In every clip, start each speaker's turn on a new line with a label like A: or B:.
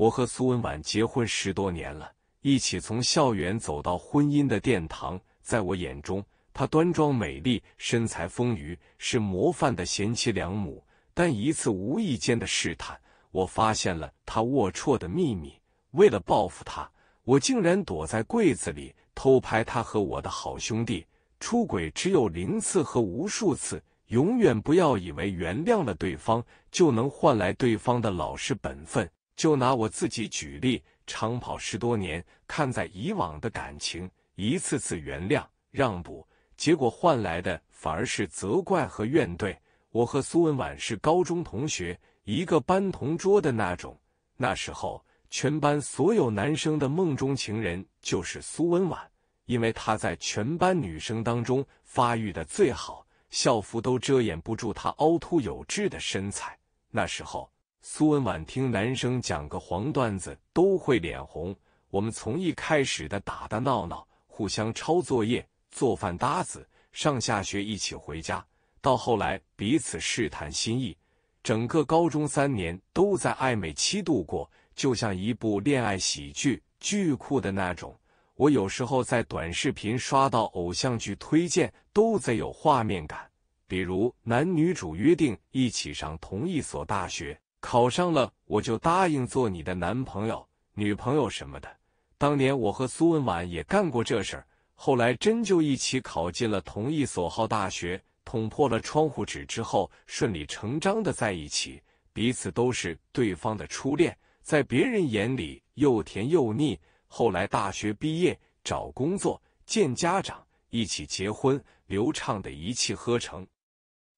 A: 我和苏文婉结婚十多年了，一起从校园走到婚姻的殿堂。在我眼中，她端庄美丽，身材丰腴，是模范的贤妻良母。但一次无意间的试探，我发现了她龌龊的秘密。为了报复她，我竟然躲在柜子里偷拍她和我的好兄弟出轨。只有零次和无数次，永远不要以为原谅了对方就能换来对方的老实本分。就拿我自己举例，长跑十多年，看在以往的感情，一次次原谅、让步，结果换来的反而是责怪和怨怼。我和苏文婉是高中同学，一个班同桌的那种。那时候，全班所有男生的梦中情人就是苏文婉，因为她在全班女生当中发育的最好，校服都遮掩不住她凹凸有致的身材。那时候。苏文婉听男生讲个黄段子都会脸红。我们从一开始的打打闹闹、互相抄作业、做饭搭子、上下学一起回家，到后来彼此试探心意，整个高中三年都在暧昧期度过，就像一部恋爱喜剧，巨酷的那种。我有时候在短视频刷到偶像剧推荐，都贼有画面感，比如男女主约定一起上同一所大学。考上了，我就答应做你的男朋友、女朋友什么的。当年我和苏文婉也干过这事儿，后来真就一起考进了同一所好大学，捅破了窗户纸之后，顺理成章的在一起，彼此都是对方的初恋，在别人眼里又甜又腻。后来大学毕业、找工作、见家长、一起结婚，流畅的一气呵成。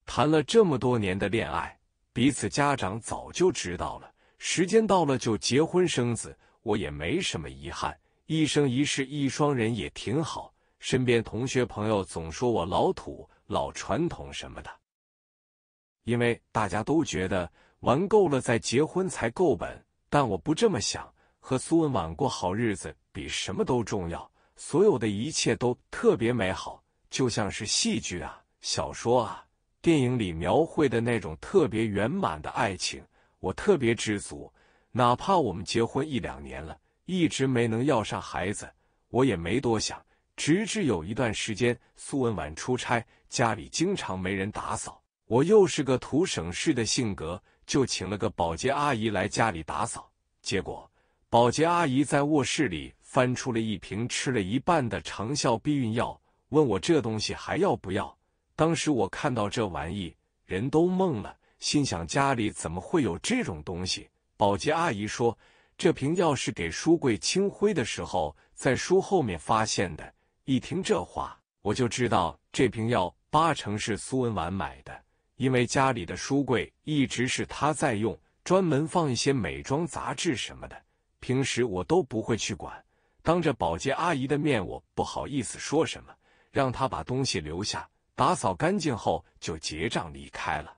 A: 谈了这么多年的恋爱。彼此家长早就知道了，时间到了就结婚生子，我也没什么遗憾。一生一世一双人也挺好。身边同学朋友总说我老土、老传统什么的，因为大家都觉得玩够了再结婚才够本。但我不这么想，和苏文婉过好日子比什么都重要。所有的一切都特别美好，就像是戏剧啊、小说啊。电影里描绘的那种特别圆满的爱情，我特别知足。哪怕我们结婚一两年了，一直没能要上孩子，我也没多想。直至有一段时间，苏文婉出差，家里经常没人打扫。我又是个图省事的性格，就请了个保洁阿姨来家里打扫。结果，保洁阿姨在卧室里翻出了一瓶吃了一半的长效避孕药，问我这东西还要不要。当时我看到这玩意，人都懵了，心想家里怎么会有这种东西？保洁阿姨说，这瓶药是给书柜清灰的时候在书后面发现的。一听这话，我就知道这瓶药八成是苏文婉买的，因为家里的书柜一直是她在用，专门放一些美妆杂志什么的，平时我都不会去管。当着保洁阿姨的面，我不好意思说什么，让她把东西留下。打扫干净后就结账离开了。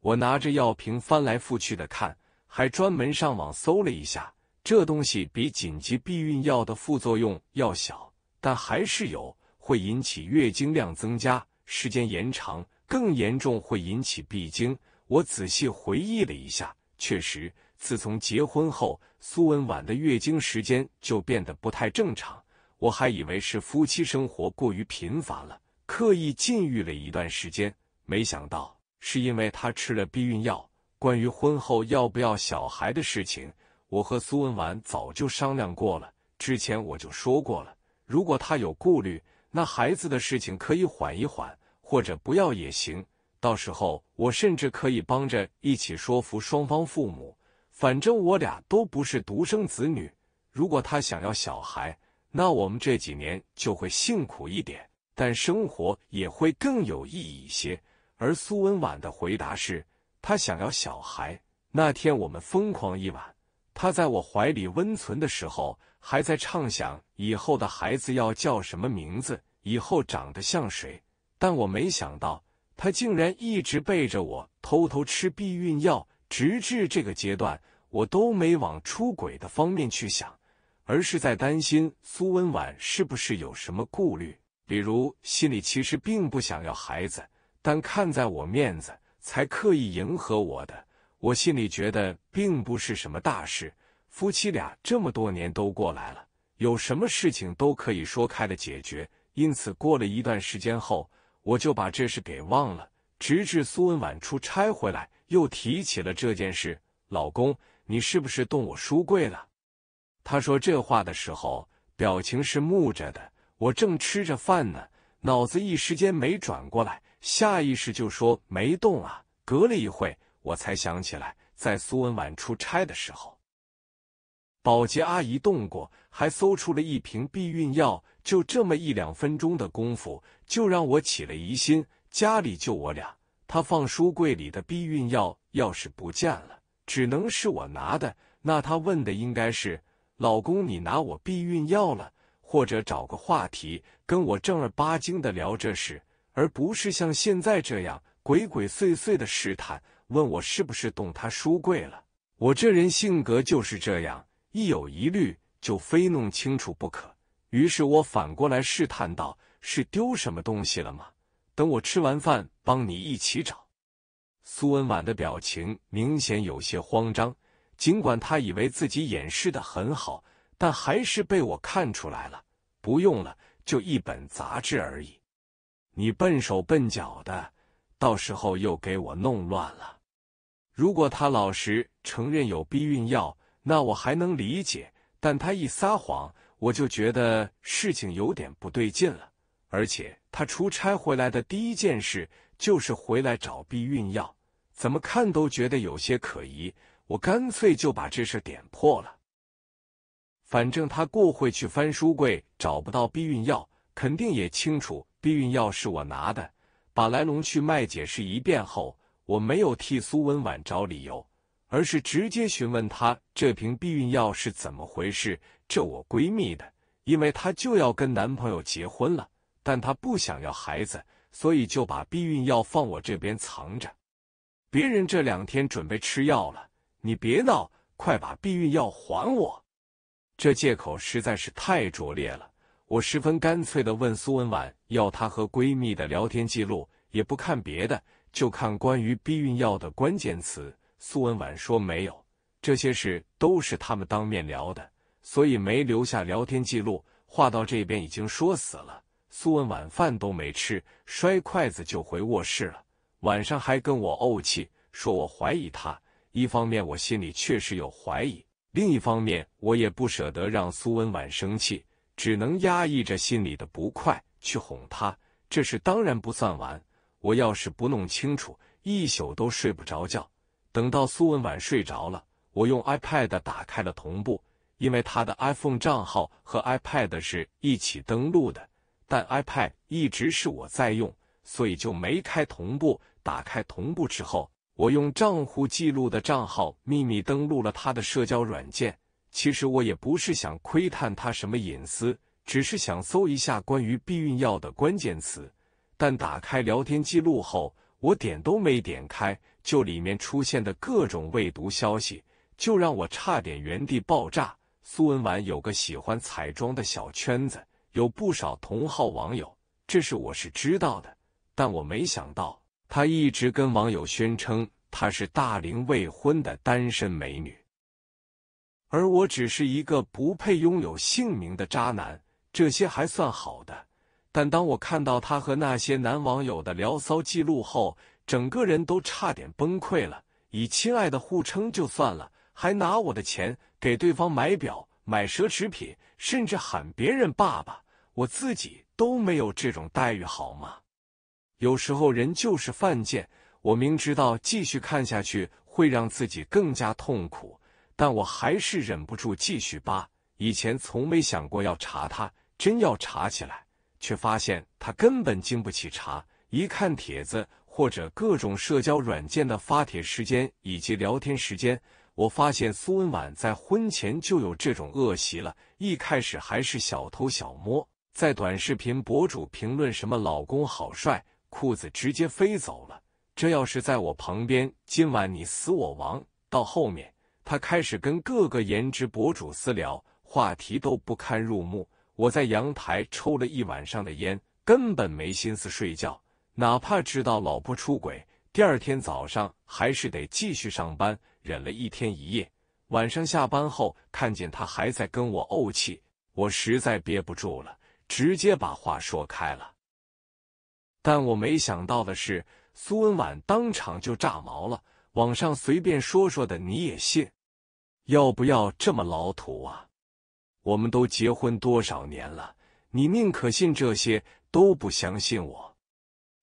A: 我拿着药瓶翻来覆去的看，还专门上网搜了一下，这东西比紧急避孕药的副作用要小，但还是有，会引起月经量增加、时间延长，更严重会引起闭经。我仔细回忆了一下，确实，自从结婚后，苏文婉的月经时间就变得不太正常。我还以为是夫妻生活过于频繁了。刻意禁欲了一段时间，没想到是因为他吃了避孕药。关于婚后要不要小孩的事情，我和苏文婉早就商量过了。之前我就说过了，如果他有顾虑，那孩子的事情可以缓一缓，或者不要也行。到时候我甚至可以帮着一起说服双方父母。反正我俩都不是独生子女，如果他想要小孩，那我们这几年就会辛苦一点。但生活也会更有意义一些。而苏文婉的回答是，她想要小孩。那天我们疯狂一晚，她在我怀里温存的时候，还在畅想以后的孩子要叫什么名字，以后长得像谁。但我没想到，她竟然一直背着我偷偷吃避孕药，直至这个阶段，我都没往出轨的方面去想，而是在担心苏文婉是不是有什么顾虑。比如，心里其实并不想要孩子，但看在我面子，才刻意迎合我的。我心里觉得并不是什么大事，夫妻俩这么多年都过来了，有什么事情都可以说开了解决。因此，过了一段时间后，我就把这事给忘了。直至苏文婉出差回来，又提起了这件事。老公，你是不是动我书柜了？他说这话的时候，表情是木着的。我正吃着饭呢，脑子一时间没转过来，下意识就说没动啊。隔了一会，我才想起来，在苏文婉出差的时候，保洁阿姨动过，还搜出了一瓶避孕药。就这么一两分钟的功夫，就让我起了疑心。家里就我俩，他放书柜里的避孕药要是不见了，只能是我拿的。那他问的应该是：“老公，你拿我避孕药了？”或者找个话题跟我正儿八经的聊这事，而不是像现在这样鬼鬼祟祟的试探，问我是不是动他书柜了。我这人性格就是这样，一有疑虑就非弄清楚不可。于是我反过来试探道：“是丢什么东西了吗？”等我吃完饭，帮你一起找。苏文婉的表情明显有些慌张，尽管她以为自己掩饰的很好，但还是被我看出来了。不用了，就一本杂志而已。你笨手笨脚的，到时候又给我弄乱了。如果他老实承认有避孕药，那我还能理解；但他一撒谎，我就觉得事情有点不对劲了。而且他出差回来的第一件事就是回来找避孕药，怎么看都觉得有些可疑。我干脆就把这事点破了。反正他过会去翻书柜找不到避孕药，肯定也清楚避孕药是我拿的。把来龙去脉解释一遍后，我没有替苏文婉找理由，而是直接询问她这瓶避孕药是怎么回事。这我闺蜜的，因为她就要跟男朋友结婚了，但她不想要孩子，所以就把避孕药放我这边藏着。别人这两天准备吃药了，你别闹，快把避孕药还我。这借口实在是太拙劣了。我十分干脆的问苏文婉要她和闺蜜的聊天记录，也不看别的，就看关于避孕药的关键词。苏文婉说没有，这些事都是他们当面聊的，所以没留下聊天记录。话到这边已经说死了，苏文婉饭都没吃，摔筷子就回卧室了。晚上还跟我怄气，说我怀疑她。一方面我心里确实有怀疑。另一方面，我也不舍得让苏文婉生气，只能压抑着心里的不快去哄她。这事当然不算完，我要是不弄清楚，一宿都睡不着觉。等到苏文婉睡着了，我用 iPad 打开了同步，因为她的 iPhone 账号和 iPad 是一起登录的，但 iPad 一直是我在用，所以就没开同步。打开同步之后。我用账户记录的账号秘密登录了他的社交软件。其实我也不是想窥探他什么隐私，只是想搜一下关于避孕药的关键词。但打开聊天记录后，我点都没点开，就里面出现的各种未读消息，就让我差点原地爆炸。苏文婉有个喜欢彩妆的小圈子，有不少同号网友，这事我是知道的。但我没想到，他一直跟网友宣称。她是大龄未婚的单身美女，而我只是一个不配拥有姓名的渣男。这些还算好的，但当我看到她和那些男网友的聊骚记录后，整个人都差点崩溃了。以亲爱的互称就算了，还拿我的钱给对方买表、买奢侈品，甚至喊别人爸爸，我自己都没有这种待遇好吗？有时候人就是犯贱。我明知道继续看下去会让自己更加痛苦，但我还是忍不住继续扒。以前从没想过要查他，真要查起来，却发现他根本经不起查。一看帖子或者各种社交软件的发帖时间以及聊天时间，我发现苏文婉在婚前就有这种恶习了。一开始还是小偷小摸，在短视频博主评论什么“老公好帅”，裤子直接飞走了。这要是在我旁边，今晚你死我亡。到后面，他开始跟各个颜值博主私聊，话题都不堪入目。我在阳台抽了一晚上的烟，根本没心思睡觉。哪怕知道老婆出轨，第二天早上还是得继续上班，忍了一天一夜。晚上下班后，看见他还在跟我怄气，我实在憋不住了，直接把话说开了。但我没想到的是。苏文婉当场就炸毛了，网上随便说说的你也信？要不要这么老土啊？我们都结婚多少年了，你宁可信这些都不相信我？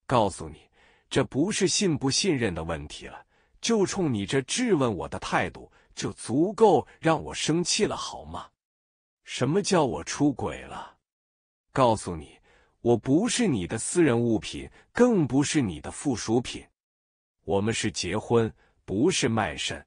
A: 告诉你，这不是信不信任的问题了，就冲你这质问我的态度，就足够让我生气了，好吗？什么叫我出轨了？告诉你。我不是你的私人物品，更不是你的附属品。我们是结婚，不是卖身。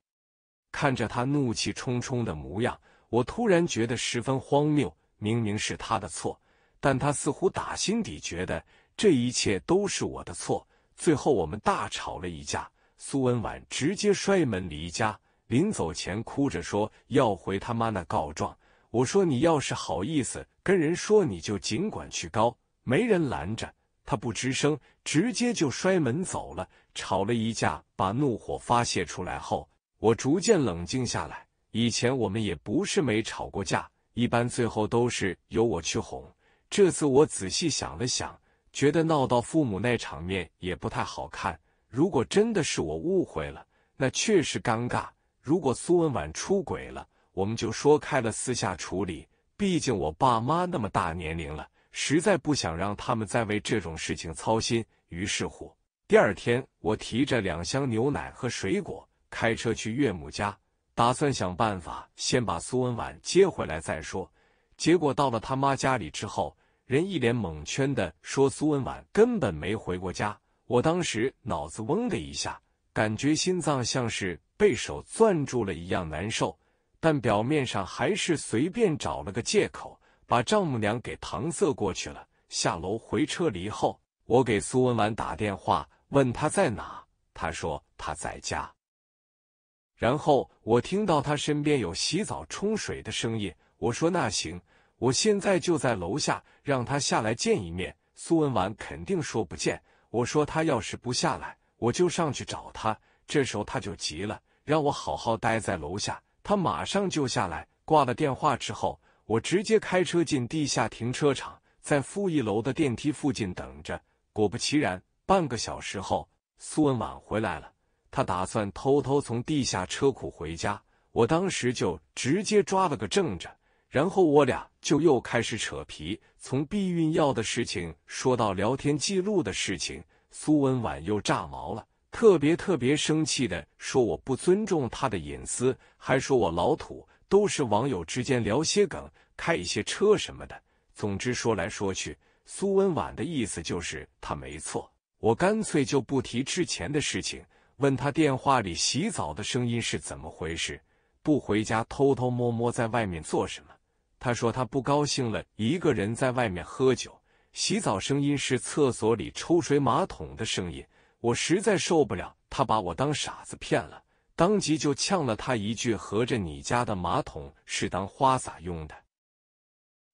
A: 看着他怒气冲冲的模样，我突然觉得十分荒谬。明明是他的错，但他似乎打心底觉得这一切都是我的错。最后我们大吵了一架，苏文婉直接摔门离家，临走前哭着说要回他妈那告状。我说你要是好意思跟人说，你就尽管去告。没人拦着他，不吱声，直接就摔门走了。吵了一架，把怒火发泄出来后，我逐渐冷静下来。以前我们也不是没吵过架，一般最后都是由我去哄。这次我仔细想了想，觉得闹到父母那场面也不太好看。如果真的是我误会了，那确实尴尬；如果苏文婉出轨了，我们就说开了，私下处理。毕竟我爸妈那么大年龄了。实在不想让他们再为这种事情操心，于是乎，第二天我提着两箱牛奶和水果，开车去岳母家，打算想办法先把苏文婉接回来再说。结果到了他妈家里之后，人一脸懵圈的说苏文婉根本没回过家。我当时脑子嗡的一下，感觉心脏像是被手攥住了一样难受，但表面上还是随便找了个借口。把丈母娘给搪塞过去了，下楼回车里后，我给苏文婉打电话，问她在哪。她说她在家。然后我听到她身边有洗澡冲水的声音。我说那行，我现在就在楼下，让她下来见一面。苏文婉肯定说不见。我说她要是不下来，我就上去找她。这时候她就急了，让我好好待在楼下。他马上就下来。挂了电话之后。我直接开车进地下停车场，在负一楼的电梯附近等着。果不其然，半个小时后，苏文婉回来了。他打算偷偷从地下车库回家，我当时就直接抓了个正着。然后我俩就又开始扯皮，从避孕药的事情说到聊天记录的事情。苏文婉又炸毛了，特别特别生气的说我不尊重他的隐私，还说我老土。都是网友之间聊些梗，开一些车什么的。总之说来说去，苏文婉的意思就是他没错。我干脆就不提之前的事情，问他电话里洗澡的声音是怎么回事，不回家偷偷摸摸在外面做什么。他说他不高兴了，一个人在外面喝酒，洗澡声音是厕所里抽水马桶的声音。我实在受不了，他把我当傻子骗了。当即就呛了他一句：“合着你家的马桶是当花洒用的？”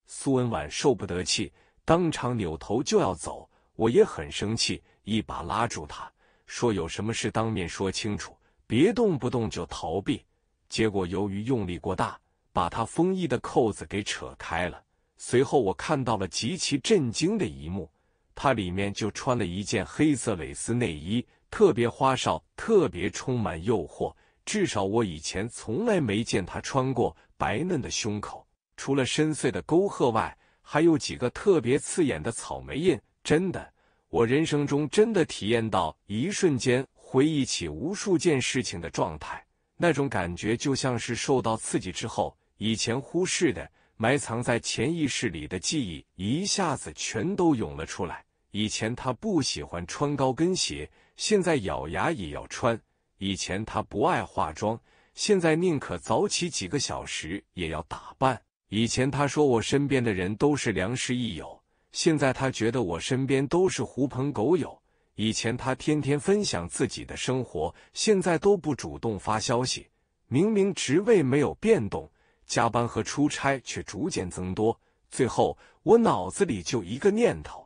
A: 苏文婉受不得气，当场扭头就要走。我也很生气，一把拉住他，说：“有什么事当面说清楚，别动不动就逃避。”结果由于用力过大，把他风衣的扣子给扯开了。随后我看到了极其震惊的一幕，他里面就穿了一件黑色蕾丝内衣。特别花哨，特别充满诱惑。至少我以前从来没见他穿过。白嫩的胸口，除了深邃的沟壑外，还有几个特别刺眼的草莓印。真的，我人生中真的体验到一瞬间回忆起无数件事情的状态。那种感觉就像是受到刺激之后，以前忽视的、埋藏在潜意识里的记忆一下子全都涌了出来。以前他不喜欢穿高跟鞋，现在咬牙也要穿；以前他不爱化妆，现在宁可早起几个小时也要打扮。以前他说我身边的人都是良师益友，现在他觉得我身边都是狐朋狗友。以前他天天分享自己的生活，现在都不主动发消息。明明职位没有变动，加班和出差却逐渐增多。最后，我脑子里就一个念头。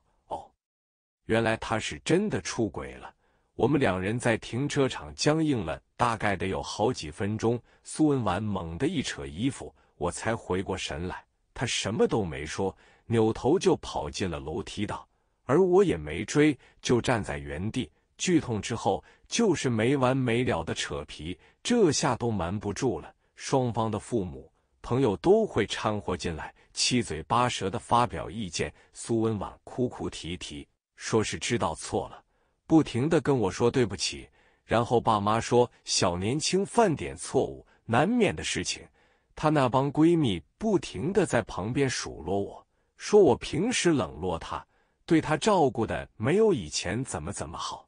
A: 原来他是真的出轨了。我们两人在停车场僵硬了，大概得有好几分钟。苏文婉猛地一扯衣服，我才回过神来。他什么都没说，扭头就跑进了楼梯道，而我也没追，就站在原地。剧痛之后就是没完没了的扯皮，这下都瞒不住了。双方的父母、朋友都会掺和进来，七嘴八舌的发表意见。苏文婉哭哭啼啼。说是知道错了，不停的跟我说对不起。然后爸妈说小年轻犯点错误难免的事情。她那帮闺蜜不停的在旁边数落我，说我平时冷落她，对她照顾的没有以前怎么怎么好，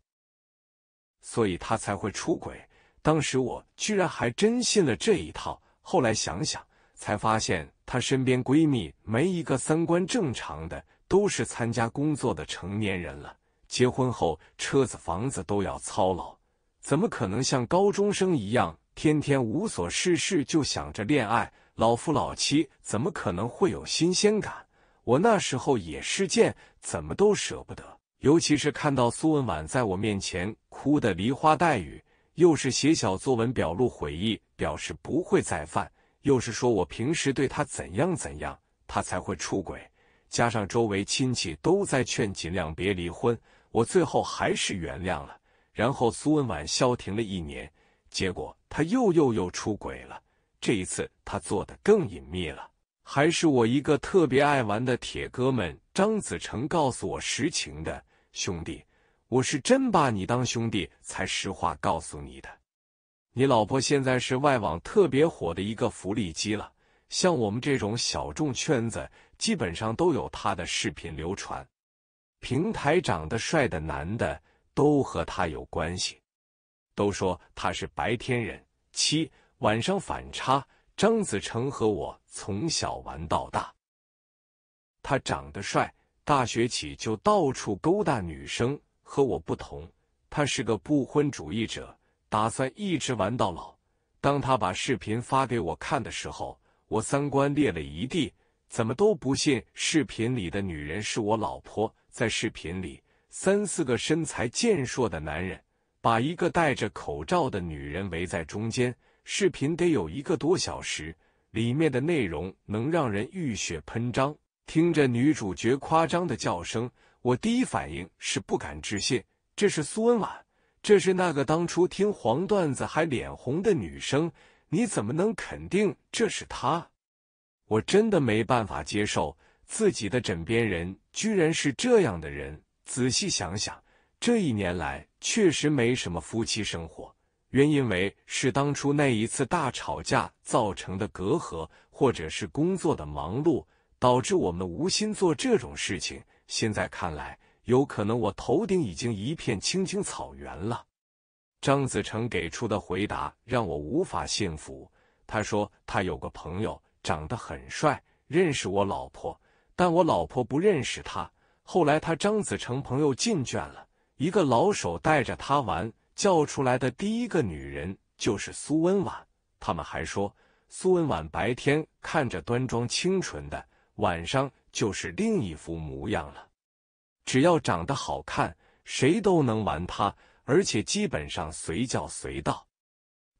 A: 所以她才会出轨。当时我居然还真信了这一套。后来想想，才发现她身边闺蜜没一个三观正常的。都是参加工作的成年人了，结婚后车子房子都要操劳，怎么可能像高中生一样天天无所事事就想着恋爱？老夫老妻怎么可能会有新鲜感？我那时候也是贱，怎么都舍不得。尤其是看到苏文婉在我面前哭得梨花带雨，又是写小作文表露悔意，表示不会再犯，又是说我平时对她怎样怎样，她才会出轨。加上周围亲戚都在劝，尽量别离婚。我最后还是原谅了。然后苏文婉消停了一年，结果他又又又出轨了。这一次他做的更隐秘了，还是我一个特别爱玩的铁哥们张子成告诉我实情的。兄弟，我是真把你当兄弟才实话告诉你的。你老婆现在是外网特别火的一个福利机了，像我们这种小众圈子。基本上都有他的视频流传，平台长得帅的男的都和他有关系，都说他是白天人七晚上反差。张子成和我从小玩到大，他长得帅，大学起就到处勾搭女生。和我不同，他是个不婚主义者，打算一直玩到老。当他把视频发给我看的时候，我三观裂了一地。怎么都不信，视频里的女人是我老婆。在视频里，三四个身材健硕的男人把一个戴着口罩的女人围在中间。视频得有一个多小时，里面的内容能让人浴血喷张。听着女主角夸张的叫声，我第一反应是不敢置信，这是苏文婉，这是那个当初听黄段子还脸红的女生。你怎么能肯定这是她？我真的没办法接受自己的枕边人居然是这样的人。仔细想想，这一年来确实没什么夫妻生活，原因为是当初那一次大吵架造成的隔阂，或者是工作的忙碌导致我们无心做这种事情。现在看来，有可能我头顶已经一片青青草原了。张子成给出的回答让我无法信服。他说他有个朋友。长得很帅，认识我老婆，但我老婆不认识他。后来他张子成朋友进圈了，一个老手带着他玩，叫出来的第一个女人就是苏温婉。他们还说，苏温婉白天看着端庄清纯的，晚上就是另一副模样了。只要长得好看，谁都能玩她，而且基本上随叫随到。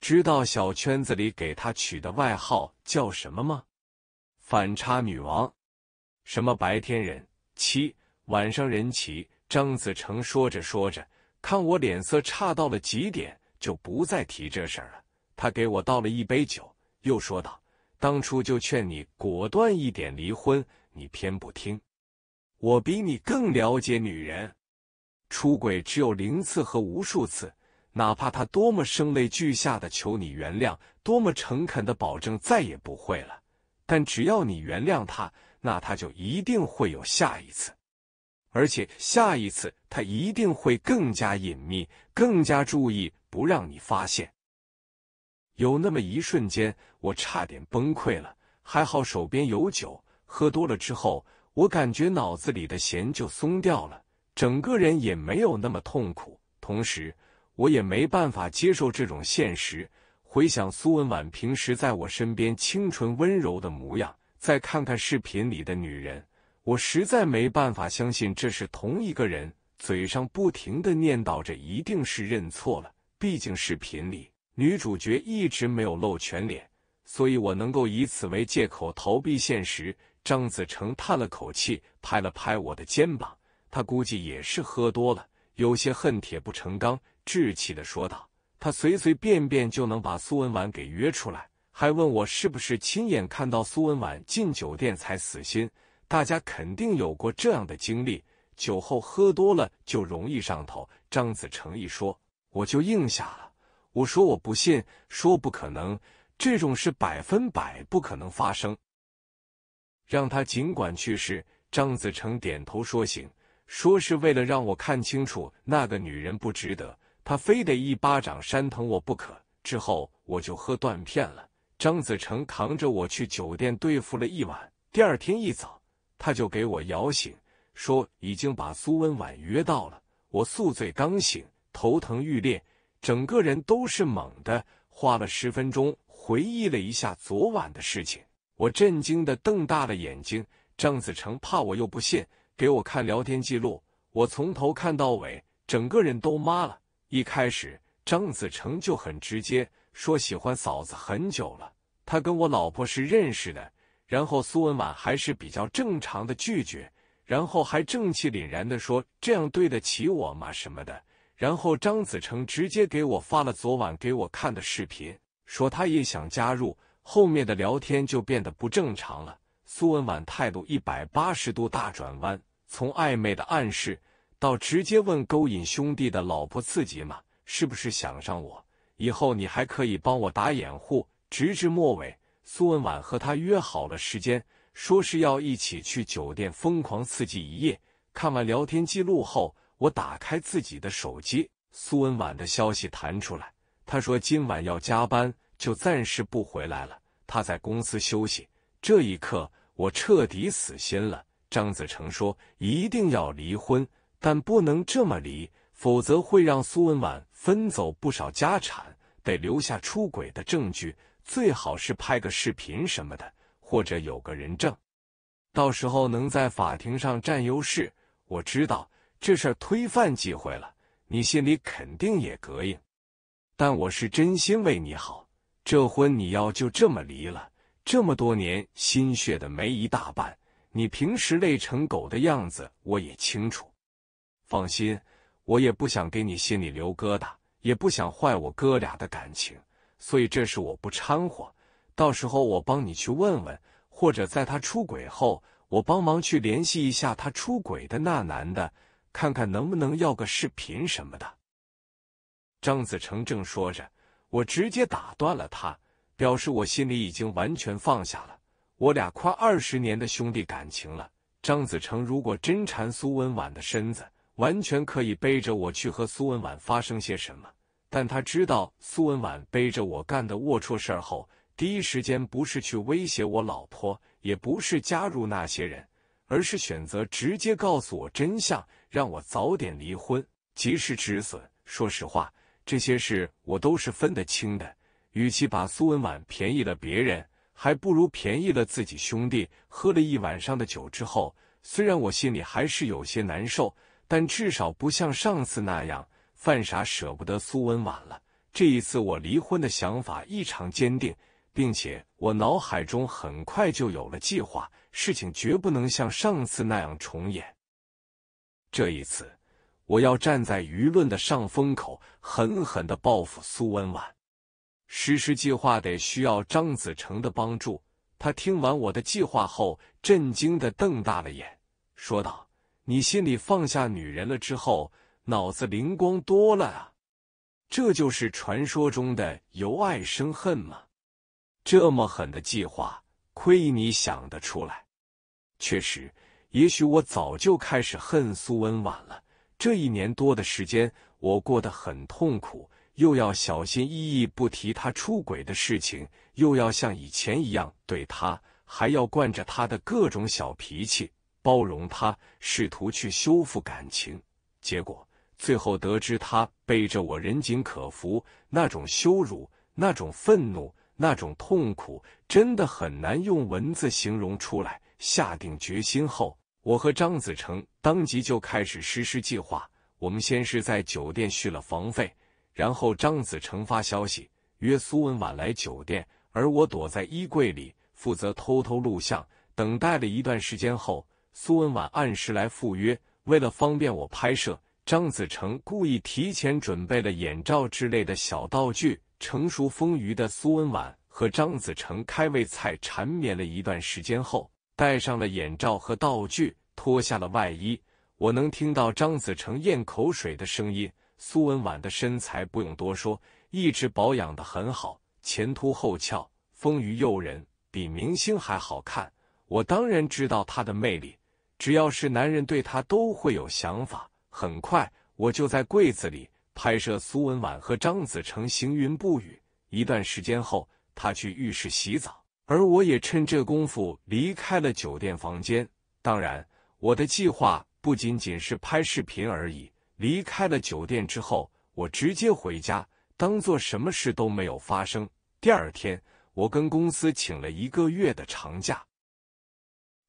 A: 知道小圈子里给他取的外号叫什么吗？反差女王，什么白天人七，晚上人齐。张子成说着说着，看我脸色差到了极点，就不再提这事儿了。他给我倒了一杯酒，又说道：“当初就劝你果断一点离婚，你偏不听。我比你更了解女人，出轨只有零次和无数次。”哪怕他多么声泪俱下的求你原谅，多么诚恳的保证再也不会了，但只要你原谅他，那他就一定会有下一次，而且下一次他一定会更加隐秘，更加注意不让你发现。有那么一瞬间，我差点崩溃了，还好手边有酒，喝多了之后，我感觉脑子里的弦就松掉了，整个人也没有那么痛苦，同时。我也没办法接受这种现实。回想苏文婉平时在我身边清纯温柔的模样，再看看视频里的女人，我实在没办法相信这是同一个人。嘴上不停的念叨着：“一定是认错了，毕竟视频里女主角一直没有露全脸，所以我能够以此为借口逃避现实。”张子成叹了口气，拍了拍我的肩膀。他估计也是喝多了，有些恨铁不成钢。稚气的说道：“他随随便便就能把苏文婉给约出来，还问我是不是亲眼看到苏文婉进酒店才死心。大家肯定有过这样的经历，酒后喝多了就容易上头。”张子成一说，我就应下了。我说我不信，说不可能，这种事百分百不可能发生。让他尽管去试。张子成点头说：“行。”说是为了让我看清楚那个女人不值得。他非得一巴掌扇疼我不可，之后我就喝断片了。张子成扛着我去酒店对付了一晚，第二天一早他就给我摇醒，说已经把苏文婉约到了。我宿醉刚醒，头疼欲裂，整个人都是懵的。花了十分钟回忆了一下昨晚的事情，我震惊的瞪大了眼睛。张子成怕我又不信，给我看聊天记录，我从头看到尾，整个人都麻了。一开始张子成就很直接说喜欢嫂子很久了，他跟我老婆是认识的。然后苏文婉还是比较正常的拒绝，然后还正气凛然的说这样对得起我吗什么的。然后张子成直接给我发了昨晚给我看的视频，说他也想加入。后面的聊天就变得不正常了，苏文婉态度一百八十度大转弯，从暧昧的暗示。到直接问勾引兄弟的老婆刺激吗？是不是想上我？以后你还可以帮我打掩护，直至末尾。苏文婉和他约好了时间，说是要一起去酒店疯狂刺激一夜。看完聊天记录后，我打开自己的手机，苏文婉的消息弹出来，他说今晚要加班，就暂时不回来了，他在公司休息。这一刻，我彻底死心了。张子成说一定要离婚。但不能这么离，否则会让苏文婉分走不少家产，得留下出轨的证据，最好是拍个视频什么的，或者有个人证，到时候能在法庭上占优势。我知道这事儿推翻几回了，你心里肯定也膈应，但我是真心为你好。这婚你要就这么离了，这么多年心血的没一大半，你平时累成狗的样子我也清楚。放心，我也不想给你心里留疙瘩，也不想坏我哥俩的感情，所以这事我不掺和。到时候我帮你去问问，或者在他出轨后，我帮忙去联系一下他出轨的那男的，看看能不能要个视频什么的。张子成正说着，我直接打断了他，表示我心里已经完全放下了。我俩快二十年的兄弟感情了，张子成如果真馋苏文婉的身子。完全可以背着我去和苏文婉发生些什么，但他知道苏文婉背着我干的龌龊事儿后，第一时间不是去威胁我老婆，也不是加入那些人，而是选择直接告诉我真相，让我早点离婚，及时止损。说实话，这些事我都是分得清的。与其把苏文婉便宜了别人，还不如便宜了自己兄弟。喝了一晚上的酒之后，虽然我心里还是有些难受。但至少不像上次那样犯傻，舍不得苏文婉了。这一次，我离婚的想法异常坚定，并且我脑海中很快就有了计划。事情绝不能像上次那样重演。这一次，我要站在舆论的上风口，狠狠的报复苏文婉。实施计划得需要张子成的帮助。他听完我的计划后，震惊的瞪大了眼，说道。你心里放下女人了之后，脑子灵光多了啊！这就是传说中的由爱生恨吗？这么狠的计划，亏你想得出来！确实，也许我早就开始恨苏文婉了。这一年多的时间，我过得很痛苦，又要小心翼翼不提他出轨的事情，又要像以前一样对他，还要惯着他的各种小脾气。包容他，试图去修复感情，结果最后得知他背着我人尽可服，那种羞辱，那种愤怒，那种痛苦，真的很难用文字形容出来。下定决心后，我和张子成当即就开始实施计划。我们先是在酒店续了房费，然后张子成发消息约苏文婉来酒店，而我躲在衣柜里负责偷偷录像。等待了一段时间后。苏文婉按时来赴约，为了方便我拍摄，张子成故意提前准备了眼罩之类的小道具。成熟丰腴的苏文婉和张子成开胃菜缠绵了一段时间后，戴上了眼罩和道具，脱下了外衣。我能听到张子成咽口水的声音。苏文婉的身材不用多说，一直保养得很好，前凸后翘，丰腴诱人，比明星还好看。我当然知道她的魅力。只要是男人，对她都会有想法。很快，我就在柜子里拍摄苏文婉和张子成行云布雨。一段时间后，他去浴室洗澡，而我也趁这功夫离开了酒店房间。当然，我的计划不仅仅是拍视频而已。离开了酒店之后，我直接回家，当做什么事都没有发生。第二天，我跟公司请了一个月的长假。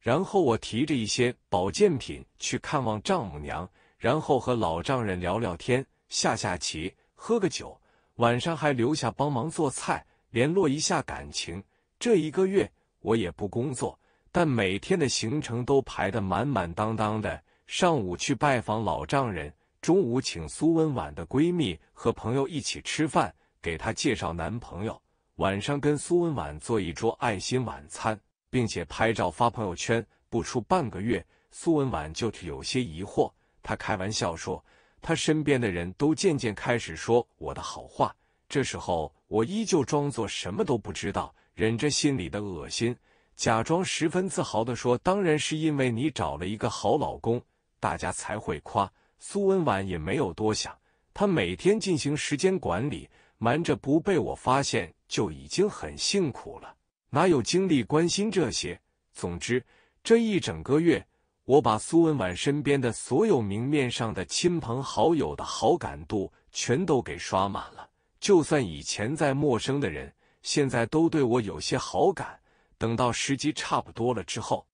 A: 然后我提着一些保健品去看望丈母娘，然后和老丈人聊聊天、下下棋、喝个酒，晚上还留下帮忙做菜，联络一下感情。这一个月我也不工作，但每天的行程都排得满满当当的：上午去拜访老丈人，中午请苏文婉的闺蜜和朋友一起吃饭，给她介绍男朋友，晚上跟苏文婉做一桌爱心晚餐。并且拍照发朋友圈，不出半个月，苏文婉就有些疑惑。他开玩笑说：“他身边的人都渐渐开始说我的好话。”这时候，我依旧装作什么都不知道，忍着心里的恶心，假装十分自豪的说：“当然是因为你找了一个好老公，大家才会夸。”苏文婉也没有多想，她每天进行时间管理，瞒着不被我发现就已经很辛苦了。哪有精力关心这些？总之，这一整个月，我把苏文婉身边的所有明面上的亲朋好友的好感度全都给刷满了。就算以前再陌生的人，现在都对我有些好感。等到时机差不多了之后，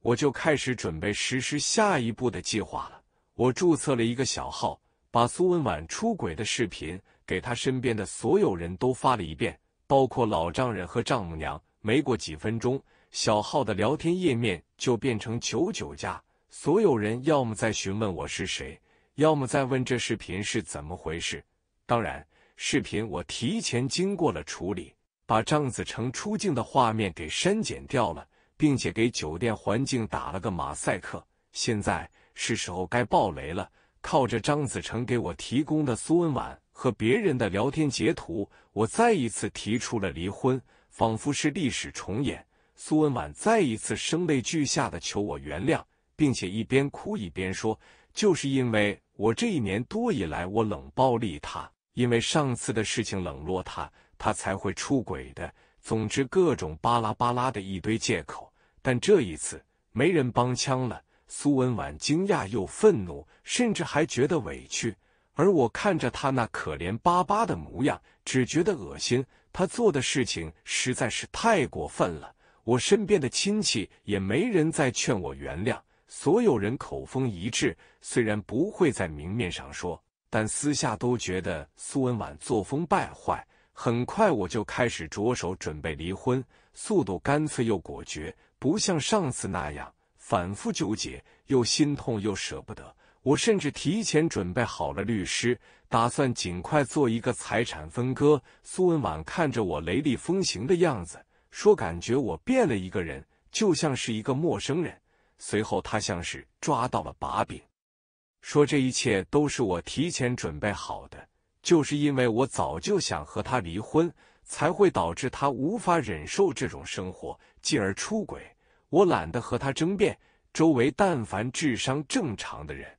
A: 我就开始准备实施下一步的计划了。我注册了一个小号，把苏文婉出轨的视频给他身边的所有人都发了一遍。包括老丈人和丈母娘。没过几分钟，小号的聊天页面就变成九九加，所有人要么在询问我是谁，要么在问这视频是怎么回事。当然，视频我提前经过了处理，把张子成出境的画面给删减掉了，并且给酒店环境打了个马赛克。现在是时候该爆雷了，靠着张子成给我提供的苏文婉。和别人的聊天截图，我再一次提出了离婚，仿佛是历史重演。苏文婉再一次声泪俱下的求我原谅，并且一边哭一边说：“就是因为我这一年多以来我冷暴力他，因为上次的事情冷落他，他才会出轨的。总之，各种巴拉巴拉的一堆借口。”但这一次，没人帮腔了。苏文婉惊讶又愤怒，甚至还觉得委屈。而我看着他那可怜巴巴的模样，只觉得恶心。他做的事情实在是太过分了。我身边的亲戚也没人再劝我原谅，所有人口风一致，虽然不会在明面上说，但私下都觉得苏文婉作风败坏。很快我就开始着手准备离婚，速度干脆又果决，不像上次那样反复纠结，又心痛又舍不得。我甚至提前准备好了律师，打算尽快做一个财产分割。苏文婉看着我雷厉风行的样子，说：“感觉我变了一个人，就像是一个陌生人。”随后，他像是抓到了把柄，说：“这一切都是我提前准备好的，就是因为我早就想和他离婚，才会导致他无法忍受这种生活，继而出轨。”我懒得和他争辩。周围但凡智商正常的人。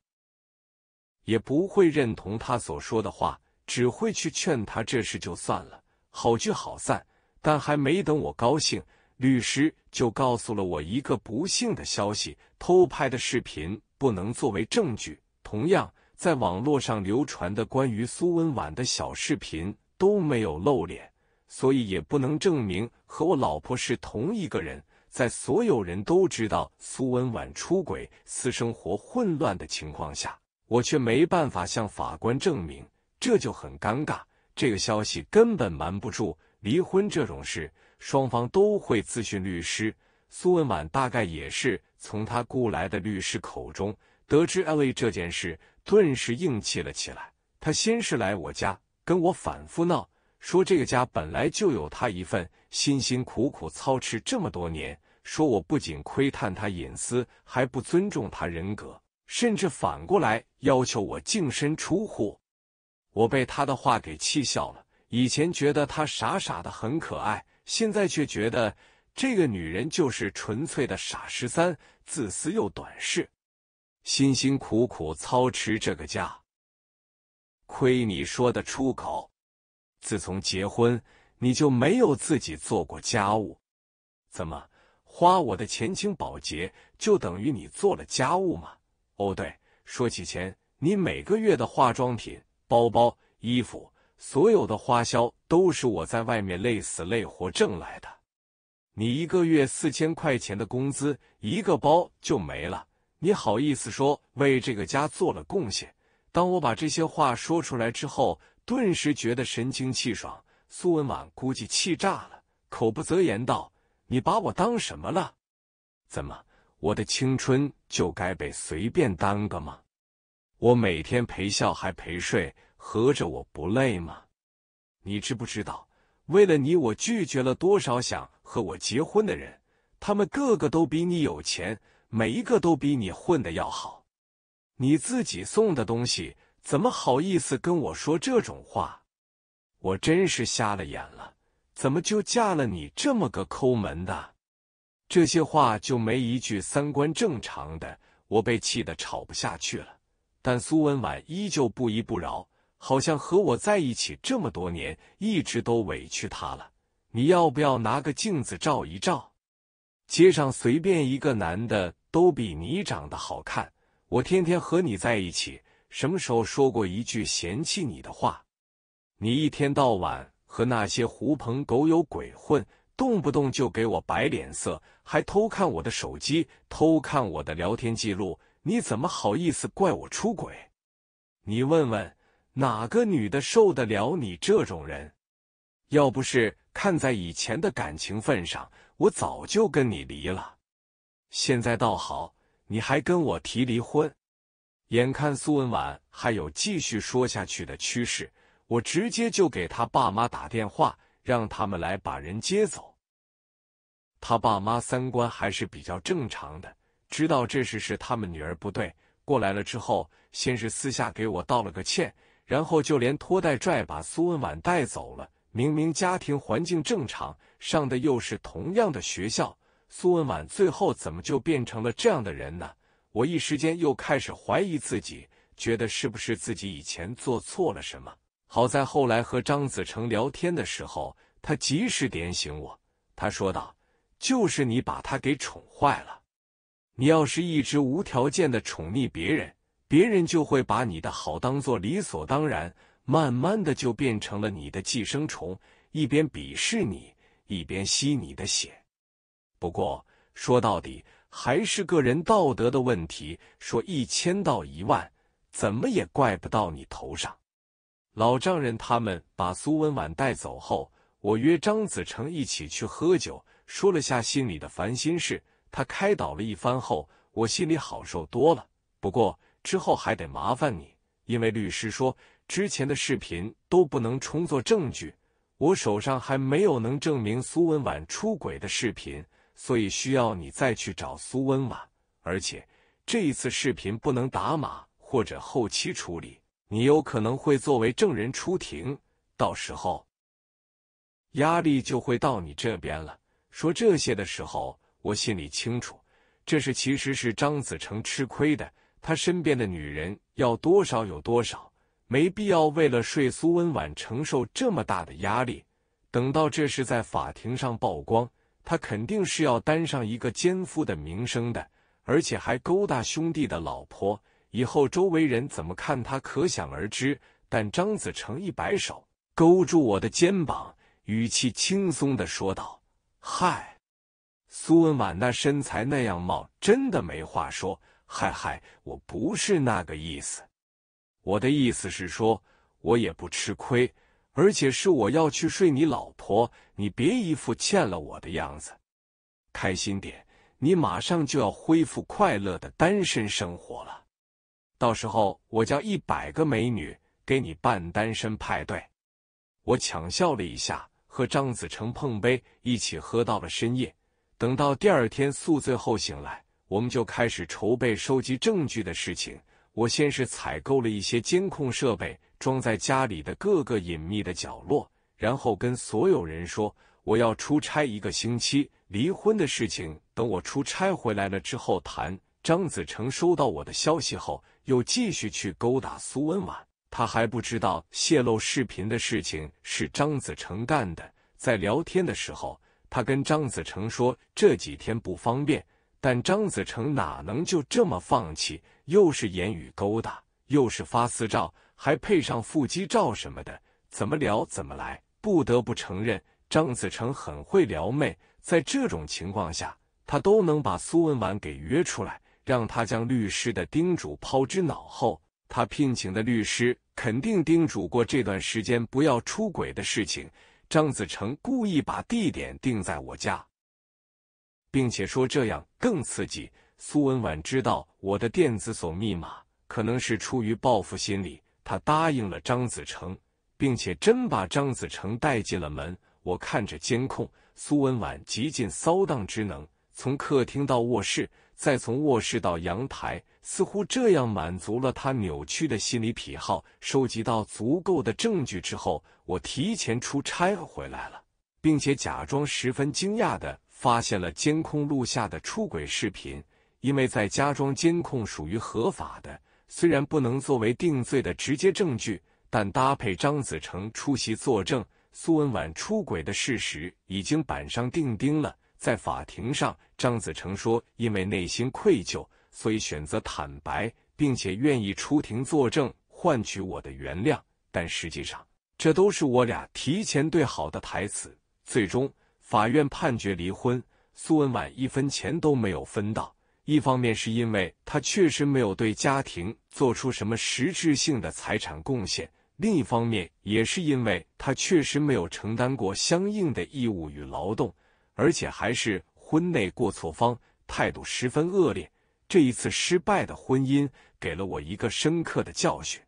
A: 也不会认同他所说的话，只会去劝他这事就算了，好聚好散。但还没等我高兴，律师就告诉了我一个不幸的消息：偷拍的视频不能作为证据。同样，在网络上流传的关于苏文婉的小视频都没有露脸，所以也不能证明和我老婆是同一个人。在所有人都知道苏文婉出轨、私生活混乱的情况下。我却没办法向法官证明，这就很尴尬。这个消息根本瞒不住，离婚这种事，双方都会咨询律师。苏文婉大概也是从他雇来的律师口中得知艾薇这件事，顿时硬气了起来。他先是来我家跟我反复闹，说这个家本来就有他一份，辛辛苦苦操持这么多年，说我不仅窥探他隐私，还不尊重他人格。甚至反过来要求我净身出户，我被他的话给气笑了。以前觉得他傻傻的很可爱，现在却觉得这个女人就是纯粹的傻十三，自私又短视，辛辛苦苦操持这个家，亏你说得出口。自从结婚，你就没有自己做过家务，怎么花我的钱请保洁，就等于你做了家务吗？哦对，说起钱，你每个月的化妆品、包包、衣服，所有的花销都是我在外面累死累活挣来的。你一个月四千块钱的工资，一个包就没了，你好意思说为这个家做了贡献？当我把这些话说出来之后，顿时觉得神清气爽。苏文婉估计气炸了，口不择言道：“你把我当什么了？怎么？”我的青春就该被随便耽搁吗？我每天陪笑还陪睡，合着我不累吗？你知不知道，为了你，我拒绝了多少想和我结婚的人？他们个个都比你有钱，每一个都比你混的要好。你自己送的东西，怎么好意思跟我说这种话？我真是瞎了眼了，怎么就嫁了你这么个抠门的？这些话就没一句三观正常的，我被气得吵不下去了。但苏文婉依旧不依不饶，好像和我在一起这么多年，一直都委屈他了。你要不要拿个镜子照一照？街上随便一个男的都比你长得好看。我天天和你在一起，什么时候说过一句嫌弃你的话？你一天到晚和那些狐朋狗友鬼混。动不动就给我摆脸色，还偷看我的手机，偷看我的聊天记录，你怎么好意思怪我出轨？你问问哪个女的受得了你这种人？要不是看在以前的感情份上，我早就跟你离了。现在倒好，你还跟我提离婚。眼看苏文婉还有继续说下去的趋势，我直接就给他爸妈打电话，让他们来把人接走。他爸妈三观还是比较正常的，知道这事是他们女儿不对。过来了之后，先是私下给我道了个歉，然后就连拖带拽把苏文婉带走了。明明家庭环境正常，上的又是同样的学校，苏文婉最后怎么就变成了这样的人呢？我一时间又开始怀疑自己，觉得是不是自己以前做错了什么？好在后来和张子成聊天的时候，他及时点醒我。他说道。就是你把他给宠坏了。你要是一直无条件的宠溺别人，别人就会把你的好当做理所当然，慢慢的就变成了你的寄生虫，一边鄙视你，一边吸你的血。不过说到底还是个人道德的问题，说一千到一万，怎么也怪不到你头上。老丈人他们把苏文婉带走后，我约张子成一起去喝酒。说了下心里的烦心事，他开导了一番后，我心里好受多了。不过之后还得麻烦你，因为律师说之前的视频都不能充作证据，我手上还没有能证明苏文婉出轨的视频，所以需要你再去找苏文婉。而且这一次视频不能打码或者后期处理，你有可能会作为证人出庭，到时候压力就会到你这边了。说这些的时候，我心里清楚，这是其实是张子成吃亏的。他身边的女人要多少有多少，没必要为了睡苏温婉承受这么大的压力。等到这是在法庭上曝光，他肯定是要担上一个奸夫的名声的，而且还勾搭兄弟的老婆，以后周围人怎么看他，可想而知。但张子成一摆手，勾住我的肩膀，语气轻松的说道。嗨，苏文婉，那身材那样貌，真的没话说。嗨嗨，我不是那个意思，我的意思是说，我也不吃亏，而且是我要去睡你老婆，你别一副欠了我的样子，开心点，你马上就要恢复快乐的单身生活了，到时候我叫一百个美女给你办单身派对，我强笑了一下。和张子成碰杯，一起喝到了深夜。等到第二天宿醉后醒来，我们就开始筹备收集证据的事情。我先是采购了一些监控设备，装在家里的各个隐秘的角落，然后跟所有人说我要出差一个星期，离婚的事情等我出差回来了之后谈。张子成收到我的消息后，又继续去勾搭苏文婉。他还不知道泄露视频的事情是张子成干的。在聊天的时候，他跟张子成说这几天不方便，但张子成哪能就这么放弃？又是言语勾搭，又是发私照，还配上腹肌照什么的，怎么聊怎么来。不得不承认，张子成很会撩妹。在这种情况下，他都能把苏文婉给约出来，让他将律师的叮嘱抛之脑后。他聘请的律师肯定叮嘱过这段时间不要出轨的事情。张子成故意把地点定在我家，并且说这样更刺激。苏文婉知道我的电子锁密码，可能是出于报复心理，他答应了张子成，并且真把张子成带进了门。我看着监控，苏文婉极尽骚荡之能，从客厅到卧室。再从卧室到阳台，似乎这样满足了他扭曲的心理癖好。收集到足够的证据之后，我提前出差回来了，并且假装十分惊讶的发现了监控录下的出轨视频。因为在家装监控属于合法的，虽然不能作为定罪的直接证据，但搭配张子成出席作证，苏文婉出轨的事实已经板上钉钉了。在法庭上。张子成说：“因为内心愧疚，所以选择坦白，并且愿意出庭作证，换取我的原谅。但实际上，这都是我俩提前对好的台词。”最终，法院判决离婚，苏文婉一分钱都没有分到。一方面是因为她确实没有对家庭做出什么实质性的财产贡献，另一方面也是因为她确实没有承担过相应的义务与劳动，而且还是。婚内过错方态度十分恶劣，这一次失败的婚姻给了我一个深刻的教训。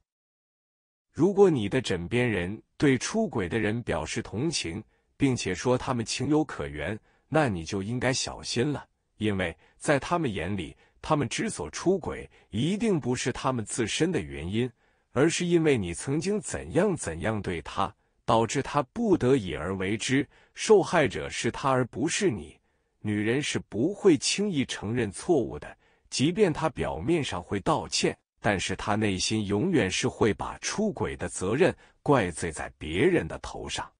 A: 如果你的枕边人对出轨的人表示同情，并且说他们情有可原，那你就应该小心了，因为在他们眼里，他们之所出轨，一定不是他们自身的原因，而是因为你曾经怎样怎样对他，导致他不得已而为之。受害者是他，而不是你。女人是不会轻易承认错误的，即便她表面上会道歉，但是她内心永远是会把出轨的责任怪罪在别人的头上。